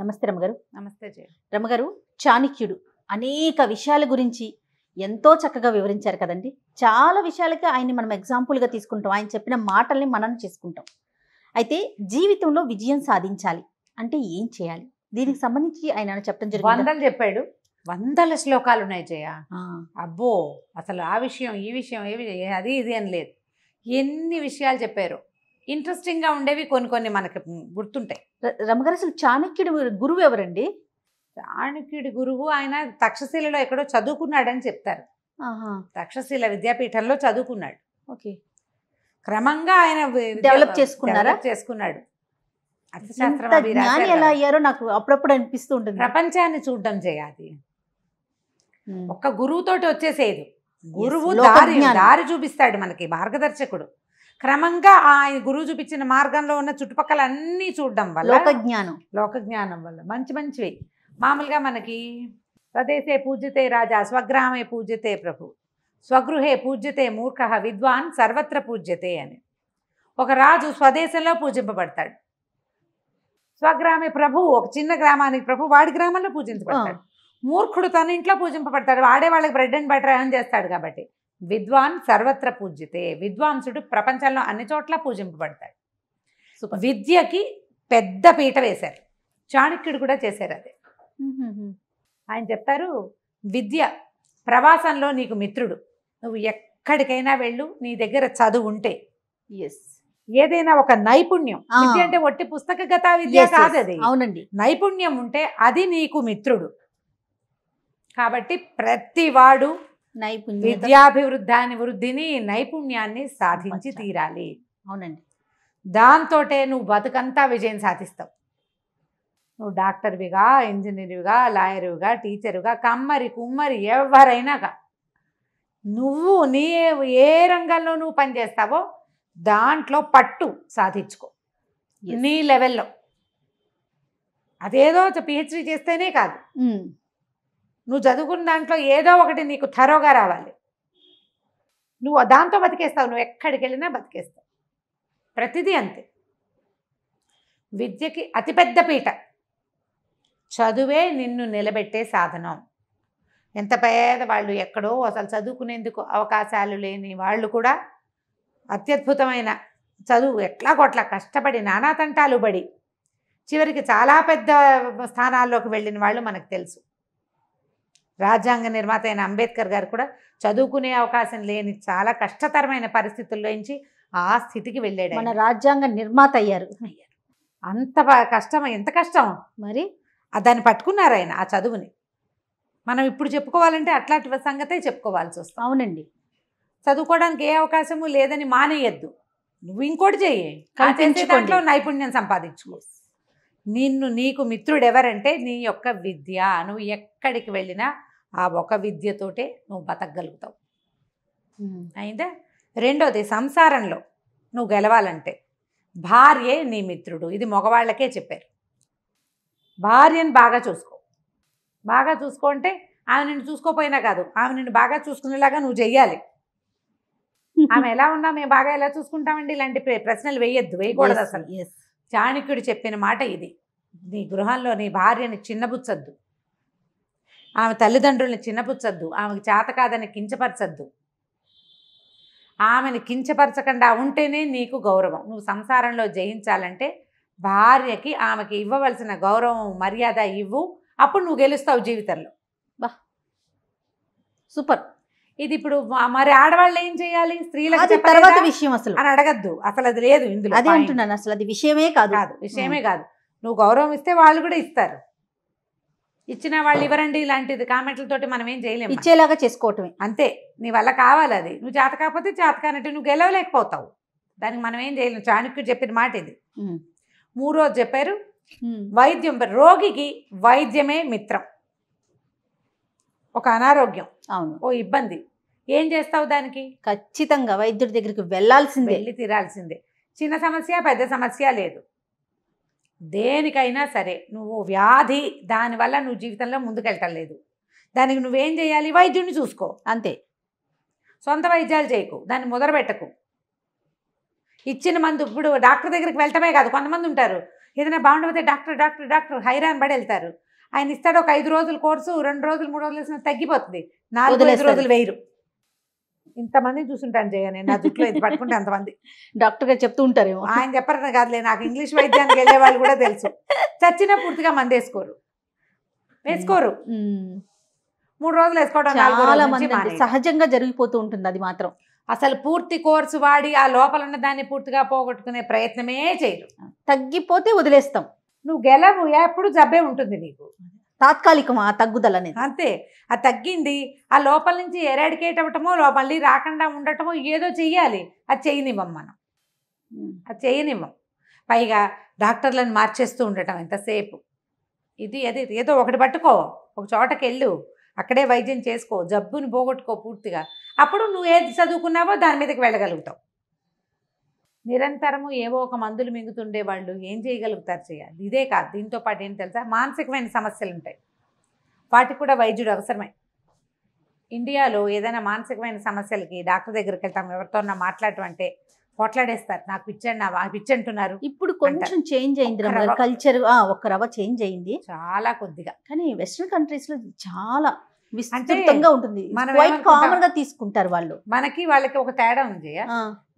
నమస్తే రమ్మగారు నమస్తే జయ రమ్మగారు చాణిక్యుడు అనేక విషయాల గురించి ఎంతో చక్కగా వివరించారు కదండి చాలా విషయాలకి ఆయన్ని మనం ఎగ్జాంపుల్గా తీసుకుంటాం ఆయన చెప్పిన మాటల్ని మనం చేసుకుంటాం అయితే జీవితంలో విజయం సాధించాలి అంటే ఏం చేయాలి దీనికి సంబంధించి ఆయన చెప్పడం జరిగింది వందలు చెప్పాడు వందల శ్లోకాలు ఉన్నాయి జయ అబ్బో అసలు ఆ విషయం ఈ విషయం ఏ అది ఇది అని లేదు ఎన్ని విషయాలు చెప్పారు ఇంట్రెస్టింగ్ గా ఉండేవి కొన్ని కొన్ని మనకి గుర్తుంటాయి రమగారు అసలు చాణక్యుడు గురువు ఎవరండి చాణక్యుడి గురువు ఆయన తక్షశీలలో ఎక్కడో చదువుకున్నాడని చెప్తారు తక్షశీల విద్యాపీఠంలో చదువుకున్నాడు ఓకే క్రమంగా ఆయన డెవలప్ చేసుకున్నారా చేసుకున్నాడు ఎలా అయ్యారో నాకు అప్పుడప్పుడు అనిపిస్తూ ఉంటుంది ప్రపంచాన్ని చూడడం చేయాలి ఒక్క గురువుతోటి వచ్చేసేది గురువు దారి దారి చూపిస్తాడు మనకి మార్గదర్శకుడు క్రమంగా ఆయన గురువు చూపించిన మార్గంలో ఉన్న చుట్టుపక్కల అన్నీ చూడడం వల్ల లోకజ్ఞానం లోకజ్ఞానం వల్ల మంచి మంచివి మామూలుగా మనకి స్వదేశే పూజ్యతే రాజా స్వగ్రామే పూజ్యతే ప్రభు స్వగృహే పూజ్యతే మూర్ఖ విద్వాన్ సర్వత్ర పూజ్యతే అని ఒక రాజు స్వదేశంలో పూజింపబడతాడు స్వగ్రామే ప్రభు ఒక చిన్న గ్రామానికి ప్రభు వాడి గ్రామంలో పూజించబడతాడు మూర్ఖుడు తన ఇంట్లో పూజింపబడతాడు వాడే వాళ్ళకి బ్రెడ్ అండ్ బటర్ అని చేస్తాడు కాబట్టి విద్వాన్ సర్వత్ర పూజ్యతే విద్వాంసుడు ప్రపంచంలో అన్ని చోట్ల పూజింపబడతాడు విద్యకి పెద్ద పీట వేశారు చాణక్యుడు కూడా చేశారు అదే ఆయన చెప్తారు విద్య ప్రవాసంలో నీకు మిత్రుడు నువ్వు ఎక్కడికైనా వెళ్ళు నీ దగ్గర చదువు ఉంటే ఎస్ ఏదైనా ఒక నైపుణ్యం విద్య అంటే ఒట్టి గత విద్య కాదు అది అవునండి నైపుణ్యం ఉంటే అది నీకు మిత్రుడు కాబట్టి ప్రతివాడు నైపుణ్యం విద్యాభివృద్ధాన్ని వృద్ధిని నైపుణ్యాన్ని సాధించి తీరాలి అవునండి దాంతోటే నువ్వు బతుకంతా విజయం సాధిస్తావు నువ్వు డాక్టర్విగా ఇంజనీర్గా లాయర్విగా టీచరుగా కమ్మరి కుమ్మరి ఎవరైనా నువ్వు నీ ఏ రంగంలో నువ్వు పనిచేస్తావో దాంట్లో పట్టు సాధించుకో నీ లెవెల్లో అదేదో పిహెచ్డి చేస్తేనే కాదు నువ్వు చదువుకున్న దాంట్లో ఏదో ఒకటి నీకు థరోగా రావాలి నువ్వు దాంతో బతికేస్తావు నువ్వు ఎక్కడికి వెళ్ళినా బతికేస్తావు ప్రతిదీ అంతే విద్యకి అతిపెద్ద పీట చదువే నిన్ను నిలబెట్టే సాధనం ఎంత పేద వాళ్ళు ఎక్కడో అసలు చదువుకునేందుకు అవకాశాలు లేని వాళ్ళు కూడా అత్యద్భుతమైన చదువు ఎట్లా కొట్లా కష్టపడి నానా తంటాలు పడి చివరికి చాలా పెద్ద స్థానాల్లోకి వెళ్ళిన వాళ్ళు మనకు తెలుసు రాజ్యాంగ నిర్మాత అయిన అంబేద్కర్ గారు కూడా చదువుకునే అవకాశం లేని చాలా కష్టతరమైన పరిస్థితుల్లోంచి ఆ స్థితికి వెళ్ళాడు మన రాజ్యాంగ నిర్మాత అయ్యారు అంత కష్టం ఎంత కష్టం మరి దాన్ని పట్టుకున్నారు ఆయన ఆ చదువుని మనం ఇప్పుడు చెప్పుకోవాలంటే అట్లాంటి సంగతే చెప్పుకోవాల్సి వస్తుంది అవునండి చదువుకోవడానికి ఏ అవకాశము లేదని మానేయద్దు నువ్వు ఇంకోటి చెయ్యి దాంట్లో నైపుణ్యం సంపాదించుకో నిన్ను నీకు మిత్రుడు ఎవరంటే నీ యొక్క విద్య నువ్వు ఎక్కడికి వెళ్ళినా ఆ ఒక విద్యతోటే నువ్వు బతకగలుగుతావు అయిందా రెండోది సంసారంలో నువ్వు గెలవాలంటే భార్యే నీ మిత్రుడు ఇది మగవాళ్ళకే చెప్పారు భార్యను బాగా చూసుకో బాగా చూసుకుంటే ఆమె నిన్ను చూసుకోపోయినా కాదు ఆమె నిన్ను బాగా చూసుకునేలాగా నువ్వు చెయ్యాలి ఆమె ఎలా ఉన్నా మేము బాగా ఎలా చూసుకుంటామండి ఇలాంటి ప్రశ్నలు వేయొద్దు వేయకూడదు అసలు చాణక్యుడు చెప్పిన మాట ఇది నీ గృహంలో నీ భార్యని చిన్నబుచ్చద్దు ఆమె తల్లిదండ్రుల్ని చిన్నపుచ్చద్దు ఆమెకు చేత కాదని కించపరచద్దు ఆమెను కించపరచకుండా ఉంటేనే నీకు గౌరవం నువ్వు సంసారంలో జయించాలంటే భార్యకి ఆమెకి ఇవ్వవలసిన గౌరవం మర్యాద ఇవ్వు అప్పుడు నువ్వు గెలుస్తావు జీవితంలో బా సూపర్ ఇది ఇప్పుడు మరి ఆడవాళ్ళు ఏం చేయాలి స్త్రీలకు తర్వాత విషయం అసలు అని అడగద్దు అసలు అది లేదు ఇందులో అదే అంటున్నాను అసలు అది విషయమే కాదు కాదు విషయమే కాదు నువ్వు గౌరవం ఇస్తే వాళ్ళు కూడా ఇస్తారు ఇచ్చిన వాళ్ళు ఇవ్వరండి ఇలాంటిది కామెంట్లతోటి మనం ఏం చేయలేము ఇచ్చేలాగా చేసుకోవటమే అంతే నీ వల్ల కావాలి అది నువ్వు చేత కాకపోతే చేత కానట్టు నువ్వు గెలవలేకపోతావు దానికి మనం ఏం చేయలేము చాణుక్యుడు చెప్పిన మాట ఇది రోజు చెప్పారు వైద్యం రోగికి వైద్యమే మిత్రం ఒక అనారోగ్యం అవును ఓ ఇబ్బంది ఏం చేస్తావు దానికి ఖచ్చితంగా వైద్యుడి దగ్గరికి వెళ్ళాల్సిందే వెళ్ళి తీరాల్సిందే చిన్న సమస్య పెద్ద సమస్య లేదు దేనికైనా సరే నువ్వు వ్యాధి దానివల్ల నువ్వు జీవితంలో ముందుకెళ్ళటం లేదు దానికి నువ్వేం చేయాలి వైద్యుడిని చూసుకో అంతే సొంత వైద్యాలు చేయకు దాన్ని మొదలుపెట్టకు ఇచ్చిన మందు ఇప్పుడు డాక్టర్ దగ్గరికి వెళ్ళటమే కాదు కొంతమంది ఉంటారు ఏదైనా బాగుండకపోతే డాక్టర్ డాక్టర్ డాక్టర్ హైరాన్ పడి వెళ్తారు ఆయన ఇస్తాడు ఒక ఐదు రోజుల కోర్సు రెండు రోజులు మూడు రోజులు వేసిన తగ్గిపోతుంది నాలుగు రోజులు వేయరు ఇంతమంది చూసుంటాను జయ నేను నా జుట్లో ఇది పట్టుకుంటే అంతమంది డాక్టర్ గారు చెప్తూ ఉంటారేమో ఆయన చెప్పారని కాదులే నాకు ఇంగ్లీష్ వైద్యానికి వెళ్ళే వాళ్ళు కూడా తెలుసు చచ్చినా పూర్తిగా మంది వేసుకోరు వేసుకోరు మూడు రోజులు వేసుకోవడం సహజంగా జరిగిపోతూ ఉంటుంది అది మాత్రం అసలు పూర్తి కోర్సు వాడి ఆ లోపల ఉన్న దాన్ని పూర్తిగా పోగొట్టుకునే ప్రయత్నమే చేయరు తగ్గిపోతే వదిలేస్తాం నువ్వు గెలవు ఎప్పుడు జబ్బే ఉంటుంది నీకు తాత్కాలికం ఆ తగ్గుదల అనేది అంతే ఆ తగ్గింది ఆ లోపల నుంచి ఎరాడికేట్ అవ్వటమో లోపలి రాకుండా ఉండటమో ఏదో చెయ్యాలి అది చేయనివ్వం మనం అది చేయనివ్వం పైగా డాక్టర్లను మార్చేస్తూ ఉండటం ఎంతసేపు ఇది అది ఏదో ఒకటి పట్టుకో ఒక చోటకి వెళ్ళు అక్కడే వైద్యం చేసుకో జబ్బుని పోగొట్టుకో పూర్తిగా అప్పుడు నువ్వు ఏది చదువుకున్నావో దాని మీదకి వెళ్ళగలుగుతావు నిరంతరము ఏవో ఒక మందులు మింగుతుండే వాళ్ళు ఏం చేయగలుగుతారు చేయాలి ఇదే కాదు దీంతో పాటు ఏం తెలుసా మానసికమైన సమస్యలు ఉంటాయి వాటికి కూడా వైద్యుడు అవసరమే ఇండియాలో ఏదైనా మానసికమైన సమస్యలకి డాక్టర్ దగ్గరికి వెళ్తాం ఎవరితోన్నా మాట్లాడటం అంటే పోట్లాడేస్తారు నాకు పిచ్చండి నా పిచ్చంటున్నారు ఇప్పుడు కొంచెం చేంజ్ అయింది కల్చర్ ఒక రవ చేంజ్ అయింది చాలా కొద్దిగా కానీ వెస్ట్రన్ కంట్రీస్లో చాలా విస్తృతంగా ఉంటుంది కామన్ గా తీసుకుంటారు వాళ్ళు మనకి వాళ్ళకి ఒక తేడా ఉంది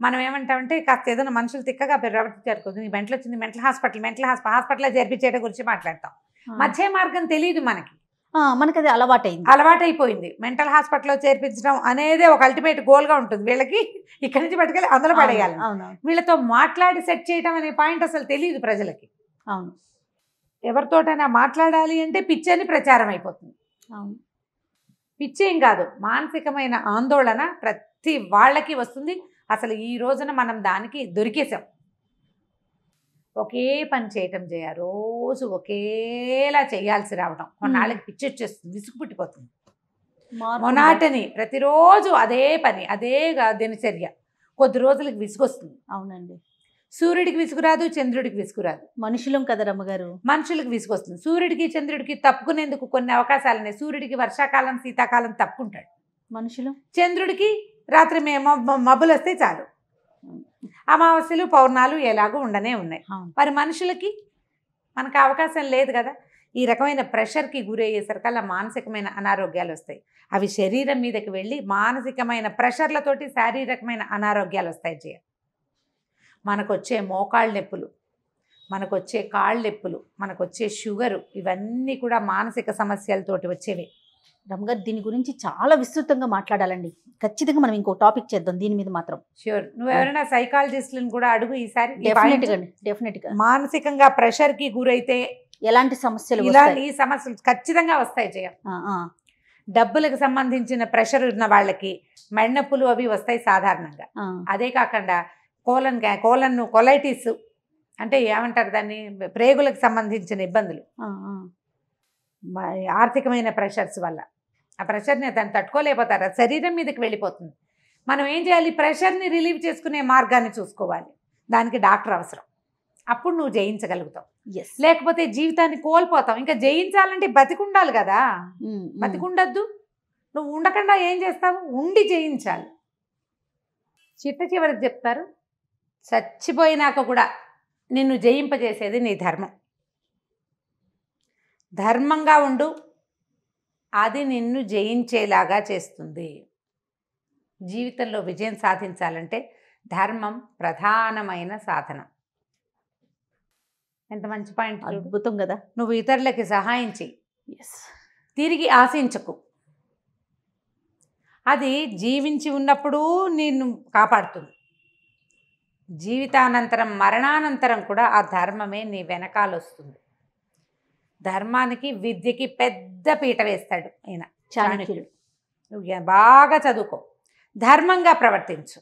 మనం ఏమంటామంటే కాస్త ఏదైనా మనుషులు తిక్కగా ప్రవర్తించారు జరుగుతుంది నీ మెంటల్ వచ్చింది మెంటల్ హాస్పిటల్ మెంటల్ హాస్పిటల్ చేర్పించేట గురించి మాట్లాడతాం మధ్య మార్గం తెలియదు మనకి మనకి అది అలవాటైంది అలవాటైపోయింది మెంటల్ హాస్పిటల్ లో చేర్పించడం అనేది ఒక అల్టిమేట్ గోల్గా ఉంటుంది వీళ్ళకి ఇక్కడి నుంచి పట్టుకెళ్ళి అందులో పడేయాలి వీళ్ళతో మాట్లాడి సెట్ చేయడం అనే పాయింట్ అసలు తెలియదు ప్రజలకి అవును ఎవరితోటైనా మాట్లాడాలి అంటే పిచ్చని ప్రచారం అయిపోతుంది అవును పిచ్చేం కాదు మానసికమైన ఆందోళన ప్రతి వాళ్ళకి వస్తుంది అసలు ఈ రోజున మనం దానికి దొరికేసాం ఒకే పని చేయటం చేయ రోజు ఒకేలా చేయాల్సి రావడం కొన్నాళ్ళకి పిచ్చి వచ్చేస్తుంది విసుగు పుట్టిపోతుంది మొనాటని ప్రతిరోజు అదే పని అదే దినచర్య కొద్ది రోజులకి విసుగొస్తుంది అవునండి సూర్యుడికి విసుగురాదు చంద్రుడికి విసుగురాదు మనుషులం కదా రమ్మగారు మనుషులకు విసుగొస్తుంది సూర్యుడికి చంద్రుడికి తప్పుకునేందుకు కొన్ని అవకాశాలున్నాయి సూర్యుడికి వర్షాకాలం శీతాకాలం తప్పుకుంటాడు మనుషులు చంద్రుడికి రాత్రి మేము మబ్బులు వస్తే చాలు అమావాస్యలు పౌర్ణాలు ఎలాగూ ఉండనే ఉన్నాయి మరి మనుషులకి మనకు అవకాశం లేదు కదా ఈ రకమైన ప్రెషర్కి గురయ్యేసరికల్లా మానసికమైన అనారోగ్యాలు వస్తాయి అవి శరీరం మీదకి వెళ్ళి మానసికమైన ప్రెషర్లతోటి శారీరకమైన అనారోగ్యాలు వస్తాయి జయ మనకొచ్చే మోకాళ్ళ నొప్పులు మనకొచ్చే కాళ్ళ నొప్పులు మనకొచ్చే షుగరు ఇవన్నీ కూడా మానసిక సమస్యలతోటి వచ్చేవి గారు దీని గురించి చాలా విస్తృతంగా మాట్లాడాలండి ఖచ్చితంగా మనం ఇంకో టాపిక్ చేద్దాం దీని మీద మాత్రం ష్యూర్ నువ్వు ఎవరైనా సైకాలజిస్ట్లను కూడా అడుగు ఈసారి డెఫినెట్గా మానసికంగా ప్రెషర్కి గురైతే ఎలాంటి సమస్యలు ఇలా ఈ సమస్యలు ఖచ్చితంగా వస్తాయి జయ డబ్బులకు సంబంధించిన ప్రెషర్ ఉన్న వాళ్ళకి మెడనొప్పులు అవి వస్తాయి సాధారణంగా అదే కాకుండా కోలన్ క్యా కోలన్ కొలైటిస్ అంటే ఏమంటారు దాన్ని ప్రేగులకు సంబంధించిన ఇబ్బందులు ఆర్థికమైన ప్రెషర్స్ వల్ల ఆ ప్రెషర్ని దాన్ని తట్టుకోలేకపోతారు శరీరం మీదకి వెళ్ళిపోతుంది మనం ఏం చేయాలి ప్రెషర్ని రిలీవ్ చేసుకునే మార్గాన్ని చూసుకోవాలి దానికి డాక్టర్ అవసరం అప్పుడు నువ్వు జయించగలుగుతావు లేకపోతే జీవితాన్ని కోల్పోతాం ఇంకా జయించాలంటే బతికుండాలి కదా బతికుండద్దు నువ్వు ఉండకుండా ఏం చేస్తావు ఉండి జయించాలి చిట్ట చివరికి చెప్తారు చచ్చిపోయినాక కూడా నిన్ను జయింపజేసేది నీ ధర్మం ధర్మంగా ఉండు అది నిన్ను జయించేలాగా చేస్తుంది జీవితంలో విజయం సాధించాలంటే ధర్మం ప్రధానమైన సాధనం ఎంత మంచి పాయింట్ అద్భుతం కదా నువ్వు ఇతరులకి సహాయం చెయ్యి తిరిగి ఆశించకు అది జీవించి ఉన్నప్పుడు నిన్ను కాపాడుతుంది జీవితానంతరం మరణానంతరం కూడా ఆ ధర్మమే నీ వెనకాలొస్తుంది ధర్మానికి విద్యకి పెద్ద పీట వేస్తాడు ఆయన చాణక్యుడు నువ్వు బాగా చదువుకో ధర్మంగా ప్రవర్తించు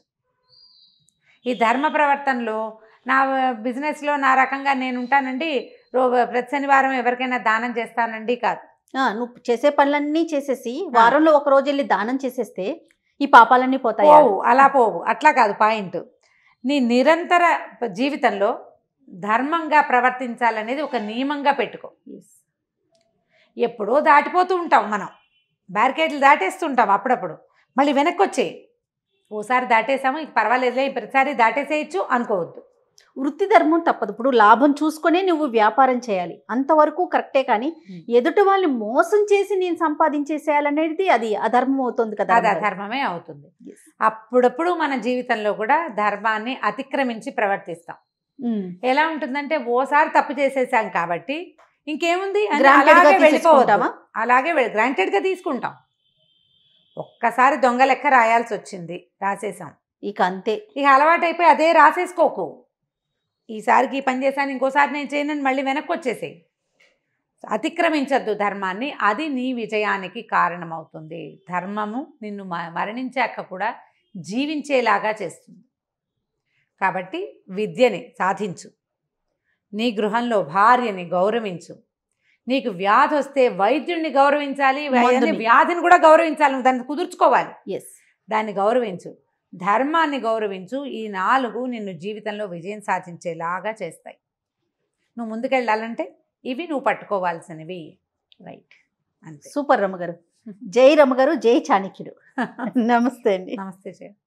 ఈ ధర్మ ప్రవర్తనలో నా బిజినెస్లో నా రకంగా నేను ఉంటానండి రో ప్రతి శనివారం ఎవరికైనా దానం చేస్తానండి కాదు నువ్వు చేసే పనులన్నీ చేసేసి వారంలో ఒక రోజు వెళ్ళి దానం చేసేస్తే ఈ పాపాలన్నీ పోతాయి అలా పోవు అట్లా కాదు పాయింట్ నీ నిరంతర జీవితంలో ధర్మంగా ప్రవర్తించాలనేది ఒక నియమంగా పెట్టుకో ఎప్పుడో దాటిపోతూ ఉంటాం మనం బ్యారికేడ్లు దాటేస్తుంటాం అప్పుడప్పుడు మళ్ళీ వెనక్కి వచ్చేయి ఓసారి దాటేసాము ఇక పర్వాలేదులే ప్రతిసారి దాటేసేయచ్చు అనుకోవద్దు వృత్తి ధర్మం తప్పదు ఇప్పుడు లాభం చూసుకునే నువ్వు వ్యాపారం చేయాలి అంతవరకు కరెక్టే కానీ ఎదుటి వాళ్ళని మోసం చేసి నేను సంపాదించేసేయాలనేది అది అధర్మం అవుతుంది కదా అది అధర్మమే అవుతుంది అప్పుడప్పుడు మన జీవితంలో కూడా ధర్మాన్ని అతిక్రమించి ప్రవర్తిస్తాం ఎలా ఉంటుందంటే ఓసారి తప్పు చేసేసాం కాబట్టి ఇంకేముంది అలాగే గ్రాంటెడ్గా తీసుకుంటాం ఒక్కసారి దొంగ లెక్క రాయాల్సి వచ్చింది రాసేసాం ఇక అంతే ఇక అలవాటైపోయి అదే రాసేసుకోకు ఈసారికి ఈ పని చేశాను ఇంకోసారి నేను చేయను మళ్ళీ వెనక్కి వచ్చేసేయి అతిక్రమించద్దు ధర్మాన్ని అది నీ విజయానికి కారణమవుతుంది ధర్మము నిన్ను మరణించాక కూడా జీవించేలాగా చేస్తుంది కాబట్టి విద్యని సాధించు నీ గృహంలో భార్యని గౌరవించు నీకు వ్యాధి వస్తే వైద్యుడిని గౌరవించాలి వ్యాధిని కూడా గౌరవించాలి దాన్ని కుదుర్చుకోవాలి దాన్ని గౌరవించు ధర్మాన్ని గౌరవించు ఈ నాలుగు నిన్ను జీవితంలో విజయం సాధించేలాగా చేస్తాయి నువ్వు ముందుకెళ్ళాలంటే ఇవి నువ్వు పట్టుకోవాల్సినవి రైట్ సూపర్ రమ్మగారు జై రమ్మగారు జై చాణిక్యుడు నమస్తే అండి నమస్తే జయ